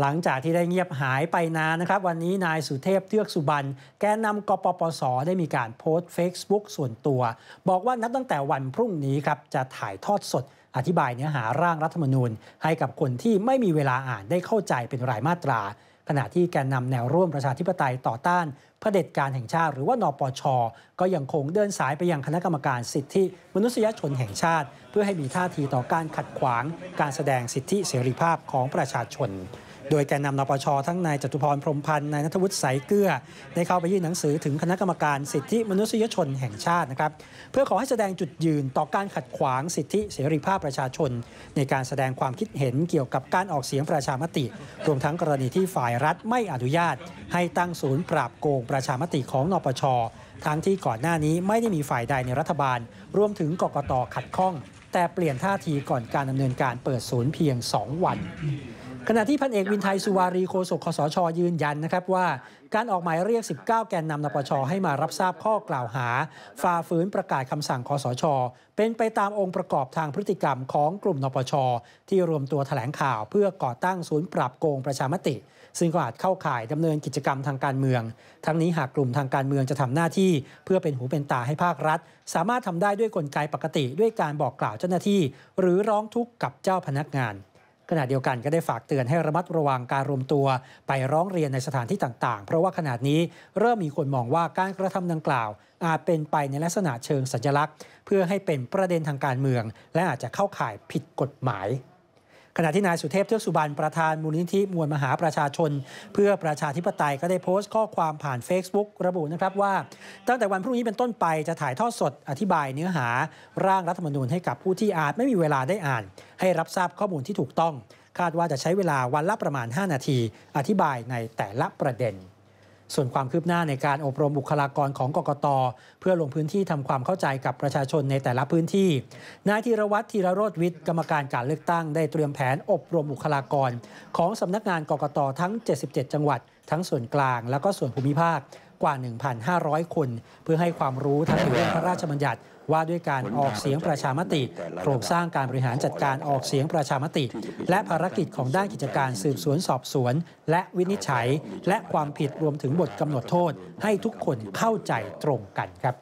หลังจากที่ได้เงียบหายไปนานนะครับวันนี้นายสุเทพ เทือกสุบันแกนนำกปปสได้มีการโพสต์ Facebook ส่วนตัว บอกว่านับตั้งแต่วันพรุ่งนี้ครับจะถ่ายทอดสด อธิบายเนื้อหาร่างรัฐมนูญ ให้กับคนที่ไม่มีเวลาอ่านได้เข้าใจเป็นรายมาตรา ขณะที่แกนนำแนวร่วมประชาธิปไตยต่อต้านเผด็จการแห่งชาติ หรือว่านปช ก็ยังคงเดินสายไปยังคณะกรรมการสิทธิ มนุษยชนแห่งชาติ เพื่อให้มีท่าทีต่อการขัดขวาง การแสดงสิทธิเสรีภาพของประชาชนโดยแกนนำนปชทั้งนายจตุพรพรมพันธ์นายนัทวุฒิสายเกลือได้เข้าไปยื่นหนังสือถึงคณะกรรมการสิทธิมนุษยชนแห่งชาตินะครับ เพื่อขอให้แสดงจุดยืนต่อการขัดขวางสิทธิเสรีภาพประชาชน ในการแสดงความคิดเห็นเกี่ยวกับการออกเสียงประชามติ รวมทั้งกรณีที่ฝ่ายรัฐไม่อนุญาต ให้ตั้งศูนย์ปราบโกงประชามติของนปชทั้งที่ก่อนหน้านี้ไม่ได้มีฝ่ายใดในรัฐบาลรวมถึงกกตขัดข้อง แต่เปลี่ยนท่าทีก่อนการดำเนินการเปิดศูนย์เพียง 2 วันขณะที่พันเอกวินไทยสุวารีโคศกคสชยืนยันนะครับว่า การออกหมายเรียก 19 แกนนำนปชให้มารับทราบข้อกล่าวหา ฝ่าฝืนประกาศคำสั่งคสช เป็นไปตามองค์ประกอบทางพฤติกรรมของกลุ่มนปชที่รวมตัวแถลงข่าวเพื่อก่อตั้งศูนย์ปรับโกงประชามติ ซึ่งก็อาจเข้าข่ายดำเนินกิจกรรมทางการเมือง ทั้งนี้หากกลุ่มทางการเมืองจะทำหน้าที่ เพื่อเป็นหูเป็นตาให้ภาครัฐ สามารถทำได้ด้วยกลไกปกติด้วยการบอกกล่าวเจ้าหน้าที่ หรือร้องทุกข์กับเจ้าพนักงานขณะเดียวกันก็ได้ฝากเตือนให้ระมัดระวังการรวมตัว ไปร้องเรียนในสถานที่ต่างๆ เพราะว่าขณะนี้เริ่มมีคนมองว่าการกระทำดังกล่าว อาจเป็นไปในลักษณะเชิงสัญลักษณ์ เพื่อให้เป็นประเด็นทางการเมือง และอาจจะเข้าข่ายผิดกฎหมายขณะที่นายสุเทพ เทือกสุบรรณประธานมูลนิธิมวลมหาประชาชน เพื่อประชาธิปไตยก็ได้โพสต์ข้อความผ่าน Facebook ระบุนะครับว่าตั้งแต่วันพรุ่งนี้เป็นต้นไปจะถ่ายทอดสดอธิบายเนื้อหาร่างรัฐธรรมนูญให้กับผู้ที่อาจไม่มีเวลาได้อ่าน ให้รับทราบข้อมูลที่ถูกต้อง คาดว่าจะใช้เวลาวันละประมาณ 5 นาที อธิบายในแต่ละประเด็นส่วนความคืบหน้าในการอบรมบุคลากรของกกตเพื่อลงพื้นที่ทำความเข้าใจกับประชาชนในแต่ละพื้นที่ นายธีรวัตรธีรโรธวิทย์กรรมการการเลือกตั้งได้เตรียมแผนอบรมบุคลากร ของสำนักงานกกตทั้ง 77 จังหวัด ทั้งส่วนกลางและก็ส่วนภูมิภาคกว่า 1,500 คน เพื่อให้ความรู้ทั้งเรื่องพระราชบัญญัติว่าด้วยการออกเสียงประชามติ โครงสร้างการบริหารจัดการออกเสียงประชามติ และภารกิจของด้านกิจการสืบสวนสอบสวน และวินิจฉัย และความผิดรวมถึงบทกำหนดโทษให้ทุกคนเข้าใจตรงกันครับ